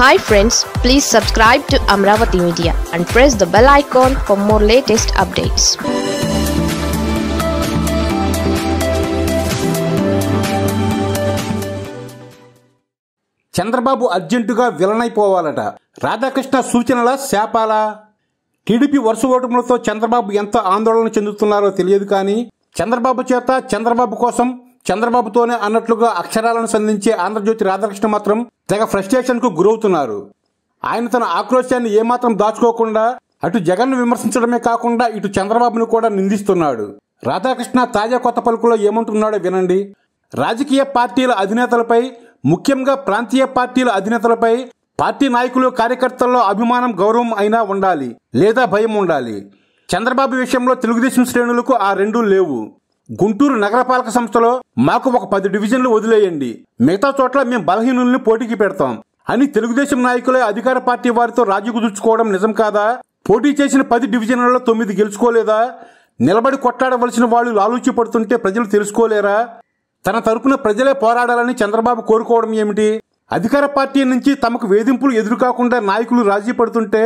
hi friends please subscribe to Amaravati media and press the bell icon for more latest updates Chandrababu అర్జెంటుగా విలనైపోవాలట రాధాకృష్ణ సూచనల శాపాల TDP వరుస ఓటములతో చంద్రబాబు ఎంత ఆందోళన చెందుతున్నారో తెలియదు కానీ చంద్రబాబు చేత చంద్రబాబు కోసం చంద్రబాబుతోనే అన్నట్లుగా అక్షరాలను సంధించే ఆంధ్రజ్యోతి రాధాకృష్ణ మాత్రం తెగ కు గురవుతున్నారు ఆయన తన ఆక్రోశాన్ని ఏమాత్రం దాచుకోకుండా అటు జగన్ను విమర్శించడమే కాకుండా ఇటు చంద్రబాబును కూడా నిందిస్తున్నాడు రాధాకృష్ణ తాజా కొత్త పలుకులో ఏమంటున్నాడో వినండి రాజకీయ పార్టీల అధినేతలపై ముఖ్యంగా ప్రాంతీయ పార్టీల అధినేతలపై పార్టీ నాయకులు కార్యకర్తల్లో అభిమానం గౌరవం అయినా ఉండాలి లేదా భయం ఉండాలి చంద్రబాబు విషయంలో తెలుగుదేశం శ్రేణులకు ఆ రెండూ లేవు గుంటూరు నగరపాలక సంస్థలో మాకు ఒక పది డివిజన్లు వదిలేయండి మిగతా చోట్ల మేము బలహీనుల్ని పోటీకి పెడతాం అని తెలుగుదేశం నాయకులే అధికార పార్టీ వారితో రాజు కుదుర్చుకోవడం నిజం కాదా పోటీ చేసిన పది డివిజన్లలో తొమ్మిది గెలుచుకోలేదా నిలబడి కొట్లాడవలసిన వాళ్ళు ఆలోచి పడుతుంటే ప్రజలు తెలుసుకోలేరా తన తరపున ప్రజలే పోరాడాలని చంద్రబాబు కోరుకోవడం ఏమిటి అధికార పార్టీ నుంచి తమకు వేధింపులు ఎదురు కాకుండా నాయకులు రాజీ పడుతుంటే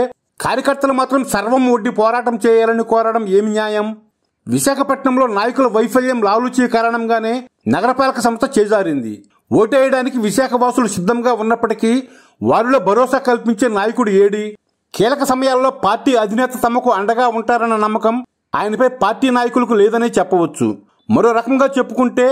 కార్యకర్తలు మాత్రం సర్వం ఒడ్డి పోరాటం చేయాలని కోరడం ఏమి న్యాయం విశాఖపట్నంలో నాయకుల వైఫల్యం లావులుచే కారణంగానే నగరపాలక సంస్థ చేజారింది ఓటేయడానికి విశాఖ వాసులు సిద్ధంగా ఉన్నప్పటికీ వారిలో భరోసా కల్పించే నాయకుడు ఏడి కీలక సమయాల్లో పార్టీ అధినేత తమకు అండగా ఉంటారన్న నమ్మకం ఆయనపై పార్టీ నాయకులకు లేదనే చెప్పవచ్చు మరో రకంగా చెప్పుకుంటే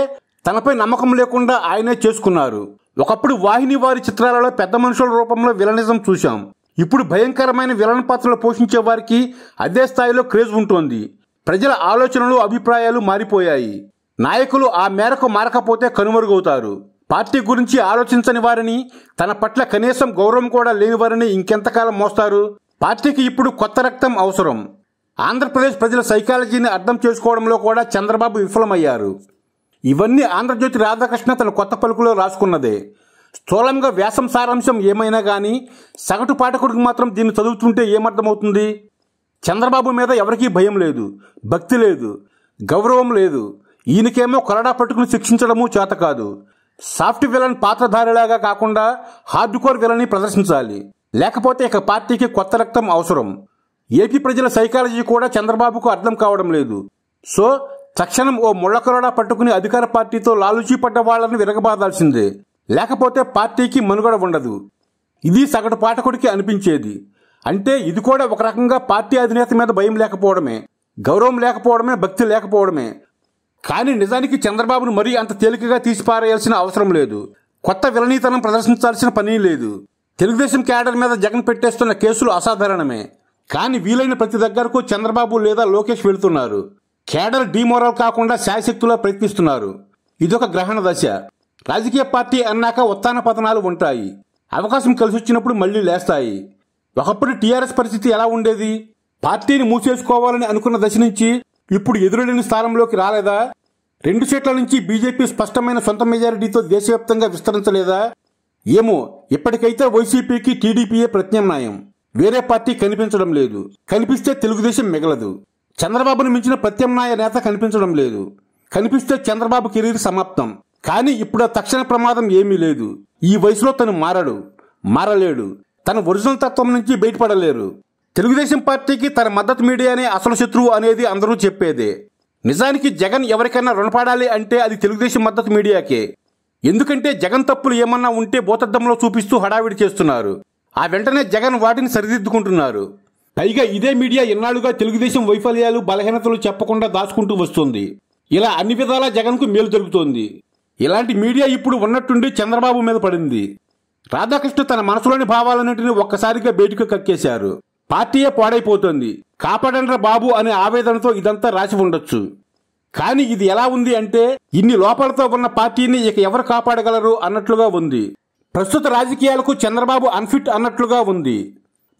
తనపై నమ్మకం లేకుండా ఆయనే చేసుకున్నారు ఒకప్పుడు వాహిని వారి చిత్రాలలో పెద్ద మనుషుల రూపంలో విలనిజం చూశాం ఇప్పుడు భయంకరమైన విలన పాత్రలు పోషించే వారికి అదే స్థాయిలో క్రేజ్ ఉంటుంది ప్రజల ఆలోచనలు అభిప్రాయాలు మారిపోయాయి నాయకులు ఆ మేరకు మారకపోతే కనుమరుగవుతారు పార్టీ గురించి ఆలోచించని వారిని తన పట్ల కనీసం గౌరవం కూడా లేని వారిని ఇంకెంతకాలం మోస్తారు పార్టీకి ఇప్పుడు కొత్త రక్తం అవసరం ఆంధ్రప్రదేశ్ ప్రజల సైకాలజీని అర్థం చేసుకోవడంలో కూడా చంద్రబాబు విఫలమయ్యారు ఇవన్నీ ఆంధ్రజ్యోతి రాధాకృష్ణ తన కొత్త పలుకులో రాసుకున్నదే స్థూలంగా వ్యాసం సారాంశం ఏమైనా కానీ సగటు పాఠకుడికి మాత్రం దీన్ని చదువుతుంటే ఏమర్థమవుతుంది చంద్రబాబు మీద ఎవరికీ భయం లేదు భక్తి లేదు గౌరవం లేదు ఈయనకేమో కొరడా పట్టుకుని శిక్షించడము చేత కాదు సాఫ్ట్ విలన్ పాత్రధారిలాగా కాకుండా హార్డ్ కోర్ విలన్ని ప్రదర్శించాలి లేకపోతే ఇక పార్టీకి కొత్త రక్తం అవసరం ఏపీ ప్రజల సైకాలజీ కూడా చంద్రబాబుకు అర్థం కావడం లేదు సో తక్షణం ఓ కొరడా పట్టుకుని అధికార పార్టీతో లాలుచీ పడ్డ వాళ్ళని విరగబాదాల్సిందే లేకపోతే పార్టీకి మనుగడ ఉండదు ఇది సగటు పాఠకుడికి అనిపించేది అంటే ఇది కూడా ఒక రకంగా పార్టీ అధినేత మీద భయం లేకపోవడమే గౌరవం లేకపోవడమే భక్తి లేకపోవడమే కానీ నిజానికి చంద్రబాబును మరీ అంత తేలికగా తీసిపారేయాల్సిన అవసరం లేదు కొత్త విలనీతనం ప్రదర్శించాల్సిన పని లేదు తెలుగుదేశం క్యాడర్ మీద జగన్ పెట్టేస్తున్న కేసులు అసాధారణమే కానీ వీలైన ప్రతి దగ్గరకు చంద్రబాబు లేదా లోకేష్ వెళుతున్నారు కేడర్ డిమోరల్ కాకుండా శాయశక్తులా ప్రయత్నిస్తున్నారు ఇదొక గ్రహణ దశ రాజకీయ పార్టీ అన్నాక ఉత్తాన పతనాలు ఉంటాయి అవకాశం కలిసి వచ్చినప్పుడు మళ్లీ లేస్తాయి ఒకప్పుడు టీఆర్ఎస్ పరిస్థితి ఎలా ఉండేది పార్టీని మూసేసుకోవాలని అనుకున్న దశ నుంచి ఇప్పుడు ఎదురులేని స్థానంలోకి రాలేదా రెండు సీట్ల నుంచి బీజేపీ స్పష్టమైన సొంత మెజారిటీతో దేశవ్యాప్తంగా విస్తరించలేదా ఏమో ఇప్పటికైతే వైసీపీకి టీడీపీయే ప్రత్యామ్నాయం వేరే పార్టీ కనిపించడం లేదు కనిపిస్తే తెలుగుదేశం మిగలదు చంద్రబాబును మించిన ప్రత్యామ్నాయ నేత కనిపించడం లేదు కనిపిస్తే చంద్రబాబు కెరీర్ సమాప్తం కానీ ఇప్పుడు తక్షణ ప్రమాదం ఏమీ లేదు ఈ వయసులో తను మారడు మారలేడు తన ఒరిజినల్ తత్వం నుంచి బయటపడలేరు తెలుగుదేశం పార్టీకి తన మద్దతు మీడియానే అసలు శత్రువు అనేది అందరూ చెప్పేదే నిజానికి జగన్ ఎవరికైనా రుణపడాలి అంటే అది తెలుగుదేశం మద్దతు మీడియాకే ఎందుకంటే జగన్ తప్పులు ఏమన్నా ఉంటే భూతద్దంలో చూపిస్తూ హడావిడి చేస్తున్నారు ఆ వెంటనే జగన్ వాటిని సరిదిద్దుకుంటున్నారు పైగా ఇదే మీడియా ఎన్నాళ్ళుగా తెలుగుదేశం వైఫల్యాలు బలహీనతలు చెప్పకుండా దాచుకుంటూ వస్తుంది ఇలా అన్ని విధాలా జగన్కు మేలు జరుగుతోంది ఇలాంటి మీడియా ఇప్పుడు ఉన్నట్టుండి చంద్రబాబు మీద పడింది రాధాకృష్ణ తన మనసులోని భావాలన్నింటినీ ఒక్కసారిగా బయటకు కక్కేశారు పార్టీయే పాడైపోతుంది కాపాడండ్ర బాబు అనే ఆవేదనతో ఇదంతా రాసి ఉండొచ్చు కానీ ఇది ఎలా ఉంది అంటే ఇన్ని లోపాలతో ఉన్న పార్టీని ఇక ఎవరు కాపాడగలరు అన్నట్లుగా ఉంది ప్రస్తుత రాజకీయాలకు చంద్రబాబు అన్ఫిట్ అన్నట్లుగా ఉంది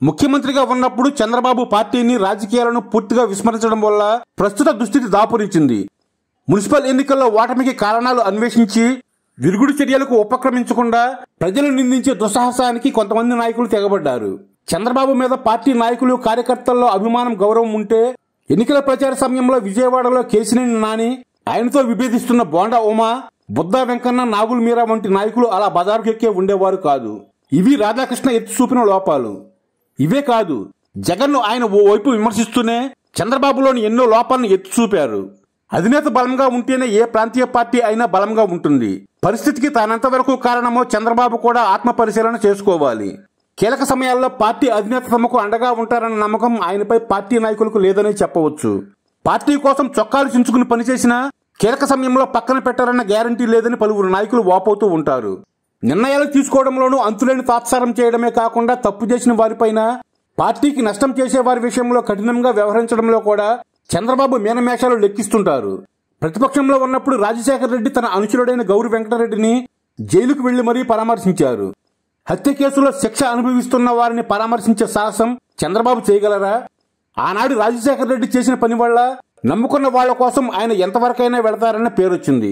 ముఖ్యమంత్రిగా ఉన్నప్పుడు చంద్రబాబు పార్టీని రాజకీయాలను పూర్తిగా విస్మరించడం వల్ల ప్రస్తుత దుస్థితి దాపురించింది మున్సిపల్ ఎన్నికల్లో ఓటమికి కారణాలు అన్వేషించి విరుగుడు చర్యలకు ఉపక్రమించకుండా ప్రజలు నిందించే దుస్సాహసానికి కొంతమంది నాయకులు తెగబడ్డారు చంద్రబాబు మీద పార్టీ నాయకులు కార్యకర్తల్లో అభిమానం గౌరవం ఉంటే ఎన్నికల ప్రచార సమయంలో విజయవాడలో కేసినేని నాని ఆయనతో విభేదిస్తున్న బోండా ఉమా బుద్ధ వెంకన్న నాగుల్ మీరా వంటి నాయకులు అలా బజారుకెక్కే ఉండేవారు కాదు ఇవి రాధాకృష్ణ ఎత్తి చూపిన లోపాలు ఇవే కాదు జగన్ను ఆయన ఓ వైపు విమర్శిస్తూనే చంద్రబాబులోని ఎన్నో లోపాలను ఎత్తి చూపారు అధినేత బలంగా ఉంటేనే ఏ ప్రాంతీయ పార్టీ అయినా బలంగా ఉంటుంది పరిస్థితికి వరకు కారణమో చంద్రబాబు కూడా ఆత్మ పరిశీలన చేసుకోవాలి కీలక సమయాల్లో పార్టీ అధినేత తమకు అండగా ఉంటారన్న నమ్మకం ఆయనపై పార్టీ నాయకులకు లేదని చెప్పవచ్చు పార్టీ కోసం చొక్కాలు చించుకుని పనిచేసినా కీలక సమయంలో పక్కన పెట్టారన్న గ్యారంటీ లేదని పలువురు నాయకులు వాపోతూ ఉంటారు నిర్ణయాలు తీసుకోవడంలోనూ అంతులేని తాత్సారం చేయడమే కాకుండా తప్పు చేసిన వారిపైన పార్టీకి నష్టం చేసే వారి విషయంలో కఠినంగా వ్యవహరించడంలో కూడా చంద్రబాబు మీనమేషాలు లెక్కిస్తుంటారు ప్రతిపక్షంలో ఉన్నప్పుడు రాజశేఖర రెడ్డి తన అనుచరుడైన గౌరి వెంకటరెడ్డిని జైలుకు వెళ్లి మరీ పరామర్శించారు హత్య కేసులో శిక్ష అనుభవిస్తున్న వారిని పరామర్శించే సాహసం చంద్రబాబు చేయగలరా ఆనాడు రాజశేఖర రెడ్డి చేసిన పని వల్ల నమ్ముకున్న వాళ్ల కోసం ఆయన ఎంతవరకైనా వెళతారన్న పేరొచ్చింది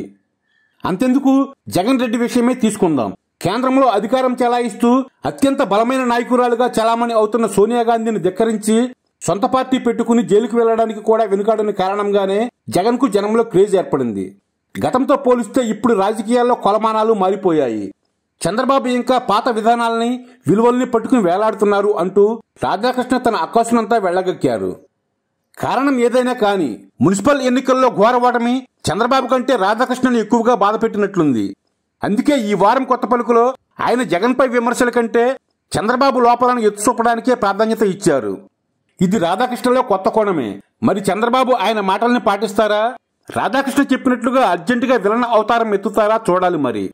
అంతెందుకు జగన్ రెడ్డి విషయమే తీసుకుందాం కేంద్రంలో అధికారం చెలాయిస్తూ అత్యంత బలమైన నాయకురాలుగా చలామణి అవుతున్న సోనియా గాంధీని ధిక్కరించి సొంత పార్టీ పెట్టుకుని జైలుకు వెళ్లడానికి కూడా వెనుకాడని కారణంగానే జగన్ కు జనంలో క్రేజ్ ఏర్పడింది గతంతో పోలిస్తే ఇప్పుడు రాజకీయాల్లో కొలమానాలు మారిపోయాయి చంద్రబాబు ఇంకా పాత విధానాలని విలువల్ని పట్టుకుని వేలాడుతున్నారు అంటూ రాధాకృష్ణ తన ఆకాశనంతా వెళ్లగక్కారు కారణం ఏదైనా కానీ మున్సిపల్ ఎన్నికల్లో ఘోర ఓటమి చంద్రబాబు కంటే రాధాకృష్ణను ఎక్కువగా బాధపెట్టినట్లుంది అందుకే ఈ వారం కొత్త పలుకులో ఆయన జగన్పై విమర్శల కంటే చంద్రబాబు లోపాలను ఎత్తుచూపడానికే ప్రాధాన్యత ఇచ్చారు ఇది రాధాకృష్ణలో కొత్త కోణమే మరి చంద్రబాబు ఆయన మాటల్ని పాటిస్తారా రాధాకృష్ణ చెప్పినట్లుగా అర్జెంటుగా విలన అవతారం ఎత్తుతారా చూడాలి మరి